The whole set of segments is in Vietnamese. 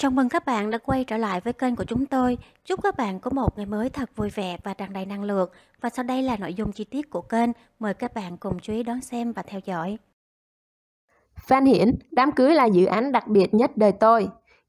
Chào mừng các bạn đã quay trở lại với kênh của chúng tôi. Chúc các bạn có một ngày mới thật vui vẻ và tràn đầy năng lượng. Và sau đây là nội dung chi tiết của kênh. Mời các bạn cùng chú ý đón xem và theo dõi. Phan Hiển, đám cưới là dự án đặc biệt nhất đời tôi.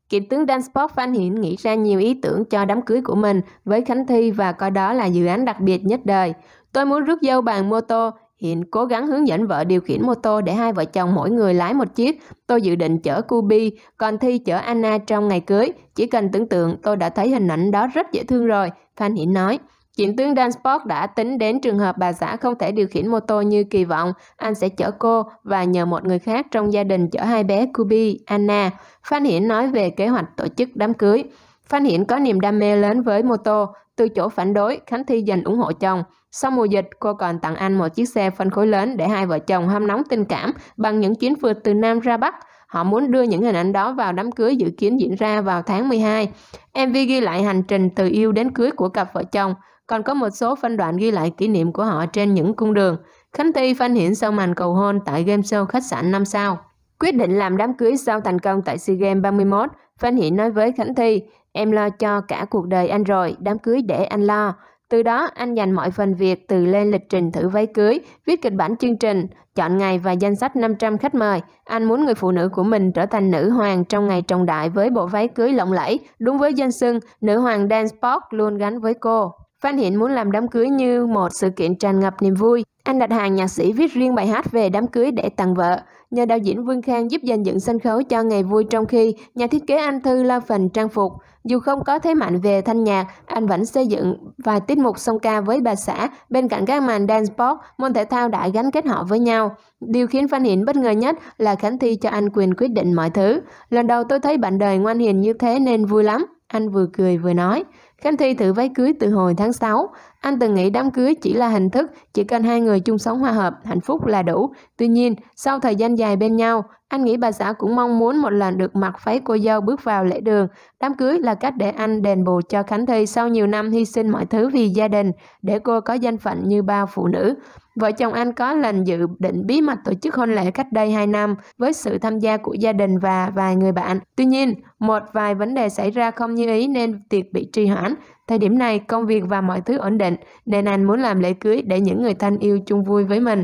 Kiệt tướng Dansport Phan Hiển nghĩ ra nhiều ý tưởng cho đám cưới của mình với Khánh Thi và coi đó là dự án đặc biệt nhất đời. Tôi muốn rước dâu bằng mô tô, Hiện cố gắng hướng dẫn vợ điều khiển mô tô để hai vợ chồng mỗi người lái một chiếc. Tôi dự định chở Kubi, còn Thi chở Anna trong ngày cưới. Chỉ cần tưởng tượng tôi đã thấy hình ảnh đó rất dễ thương rồi, Phan Hiển nói. Kiểm tướng Sport đã tính đến trường hợp bà xã không thể điều khiển mô tô như kỳ vọng. Anh sẽ chở cô và nhờ một người khác trong gia đình chở hai bé Kubi, Anna. Phan Hiển nói về kế hoạch tổ chức đám cưới. Phan Hiển có niềm đam mê lớn với mô tô, từ chỗ phản đối, Khánh Thi dành ủng hộ chồng. Sau mùa dịch, cô còn tặng anh một chiếc xe phân khối lớn để hai vợ chồng hâm nóng tình cảm bằng những chuyến phượt từ Nam ra Bắc. Họ muốn đưa những hình ảnh đó vào đám cưới dự kiến diễn ra vào tháng 12. MV ghi lại hành trình từ yêu đến cưới của cặp vợ chồng, còn có một số phân đoạn ghi lại kỷ niệm của họ trên những cung đường. Khánh Thi Phan Hiển sau màn cầu hôn tại game show khách sạn 5 sao. Quyết định làm đám cưới sau thành công tại SEA Games 31, Phan Hiển nói với Khánh Thi, Em lo cho cả cuộc đời anh rồi, đám cưới để anh lo. Từ đó, anh dành mọi phần việc từ lên lịch trình thử váy cưới, viết kịch bản chương trình, chọn ngày và danh sách 500 khách mời. Anh muốn người phụ nữ của mình trở thành nữ hoàng trong ngày trọng đại với bộ váy cưới lộng lẫy, đúng với danh xưng nữ hoàng dance pop luôn gắn với cô. Phan Hiển muốn làm đám cưới như một sự kiện tràn ngập niềm vui. Anh đặt hàng nhạc sĩ viết riêng bài hát về đám cưới để tặng vợ. Nhờ đạo diễn Vương Khang giúp dàn dựng sân khấu cho ngày vui trong khi nhà thiết kế Anh Thư lo phần trang phục. Dù không có thế mạnh về thanh nhạc, anh vẫn xây dựng vài tiết mục song ca với bà xã bên cạnh các màn dance pop, môn thể thao đã gắn kết họ với nhau. Điều khiến Phan Hiển bất ngờ nhất là Khánh Thi cho anh quyền quyết định mọi thứ. Lần đầu tôi thấy bạn đời ngoan hiền như thế nên vui lắm, anh vừa cười vừa nói khánh Thi thử váy cưới từ hồi tháng 6, anh từng nghĩ đám cưới chỉ là hình thức, chỉ cần hai người chung sống hòa hợp, hạnh phúc là đủ. Tuy nhiên, sau thời gian dài bên nhau, anh nghĩ bà xã cũng mong muốn một lần được mặc váy cô dâu bước vào lễ đường. Đám cưới là cách để anh đền bù cho Khánh Thi sau nhiều năm hy sinh mọi thứ vì gia đình, để cô có danh phận như bao phụ nữ. Vợ chồng anh có lần dự định bí mật tổ chức hôn lễ cách đây 2 năm với sự tham gia của gia đình và vài người bạn. Tuy nhiên, một vài vấn đề xảy ra không như ý nên tiệc bị trì hoãn. Thời điểm này, công việc và mọi thứ ổn định, nên anh muốn làm lễ cưới để những người thân yêu chung vui với mình.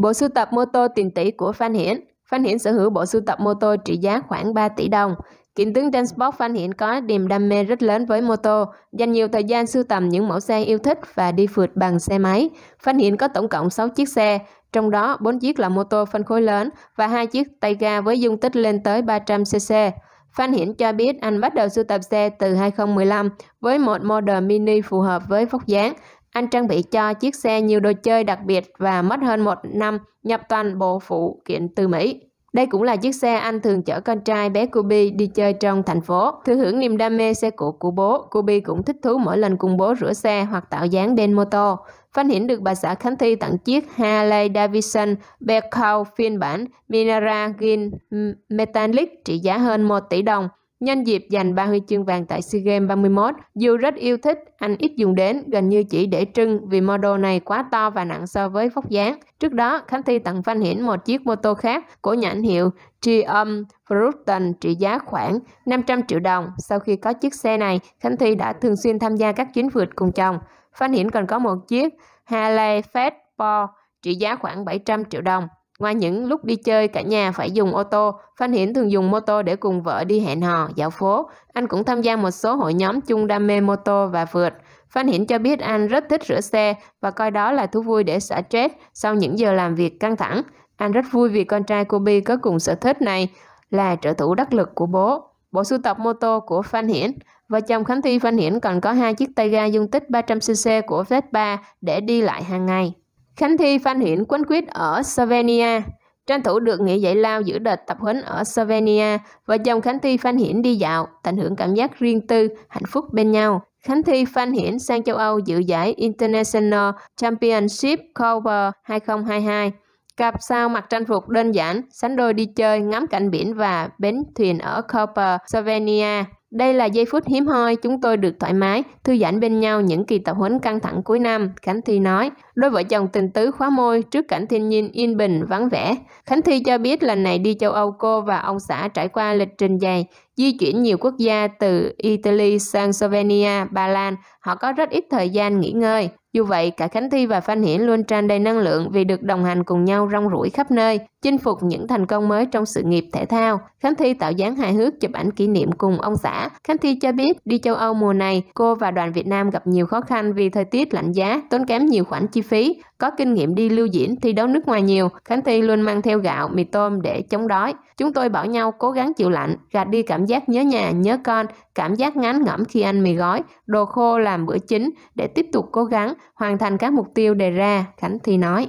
Bộ sưu tập mô tô tiền tỷ của Phan Hiển Phan Hiển sở hữu bộ sưu tập mô tô trị giá khoảng 3 tỷ đồng. Kiện tướng Transport Phan Hiển có niềm đam mê rất lớn với mô tô, dành nhiều thời gian sưu tầm những mẫu xe yêu thích và đi phượt bằng xe máy. Phan Hiển có tổng cộng 6 chiếc xe, trong đó 4 chiếc là mô tô phân khối lớn và 2 chiếc tay ga với dung tích lên tới 300cc. Phan Hiển cho biết anh bắt đầu sưu tập xe từ 2015 với một model mini phù hợp với vóc dáng. Anh trang bị cho chiếc xe nhiều đồ chơi đặc biệt và mất hơn một năm nhập toàn bộ phụ kiện từ Mỹ. Đây cũng là chiếc xe anh thường chở con trai bé Kobe đi chơi trong thành phố. Thừa hưởng niềm đam mê xe cộ của bố, Kobe cũng thích thú mỗi lần cùng bố rửa xe hoặc tạo dáng đen mô tô. Phan Hiển được bà xã Khánh Thi tặng chiếc Harley Davidson Becow phiên bản Minara Green Metallic trị giá hơn 1 tỷ đồng. Nhân dịp giành 3 huy chương vàng tại SEA Games 31, dù rất yêu thích, anh ít dùng đến, gần như chỉ để trưng vì model này quá to và nặng so với vóc dáng. Trước đó, Khánh Thi tặng Văn Hiển một chiếc mô tô khác của nhãn hiệu Triumph Fruton trị giá khoảng 500 triệu đồng. Sau khi có chiếc xe này, Khánh Thi đã thường xuyên tham gia các chuyến vượt cùng chồng. Văn Hiển còn có một chiếc Harley Fastball trị giá khoảng 700 triệu đồng. Ngoài những lúc đi chơi cả nhà phải dùng ô tô, Phan Hiển thường dùng mô tô để cùng vợ đi hẹn hò, dạo phố. Anh cũng tham gia một số hội nhóm chung đam mê mô tô và vượt. Phan Hiển cho biết anh rất thích rửa xe và coi đó là thú vui để xả stress sau những giờ làm việc căng thẳng. Anh rất vui vì con trai kobe có cùng sở thích này là trợ thủ đắc lực của bố. Bộ sưu tập mô tô của Phan Hiển Vợ chồng Khánh Thi Phan Hiển còn có hai chiếc tay ga dung tích 300cc của Vespa để đi lại hàng ngày. Khánh Thi Phan Hiển quấn quyết ở Slovenia. Tranh thủ được nghỉ giải lao giữa đợt tập huấn ở Slovenia, và chồng Khánh Thi Phan Hiển đi dạo, tận hưởng cảm giác riêng tư, hạnh phúc bên nhau. Khánh Thi Phan Hiển sang châu Âu dự giải International Championship Cover 2022. Cặp sao mặc trang phục đơn giản, sánh đôi đi chơi, ngắm cảnh biển và bến thuyền ở Cooper, Slovenia. Đây là giây phút hiếm hoi chúng tôi được thoải mái, thư giãn bên nhau những kỳ tập huấn căng thẳng cuối năm, Khánh Thi nói. Đôi vợ chồng tình tứ khóa môi trước cảnh thiên nhiên yên bình, vắng vẻ. Khánh Thi cho biết lần này đi châu Âu cô và ông xã trải qua lịch trình dày, di chuyển nhiều quốc gia từ Italy sang Slovenia, Ba Lan. Họ có rất ít thời gian nghỉ ngơi. Dù vậy, cả Khánh Thi và Phan Hiển luôn tràn đầy năng lượng vì được đồng hành cùng nhau rong ruổi khắp nơi, chinh phục những thành công mới trong sự nghiệp thể thao. Khánh Thi tạo dáng hài hước chụp ảnh kỷ niệm cùng ông xã Khánh Kathy cho biết đi châu Âu mùa này, cô và đoàn Việt Nam gặp nhiều khó khăn vì thời tiết lạnh giá, tốn kém nhiều khoản chi phí. Có kinh nghiệm đi lưu diễn, thi đấu nước ngoài nhiều, Khánh Kathy luôn mang theo gạo, mì tôm để chống đói. Chúng tôi bảo nhau cố gắng chịu lạnh, gạt đi cảm giác nhớ nhà, nhớ con, cảm giác ngán ngẩm khi ăn mì gói, đồ khô làm bữa chính để tiếp tục cố gắng hoàn thành các mục tiêu đề ra, Khánh Thi nói.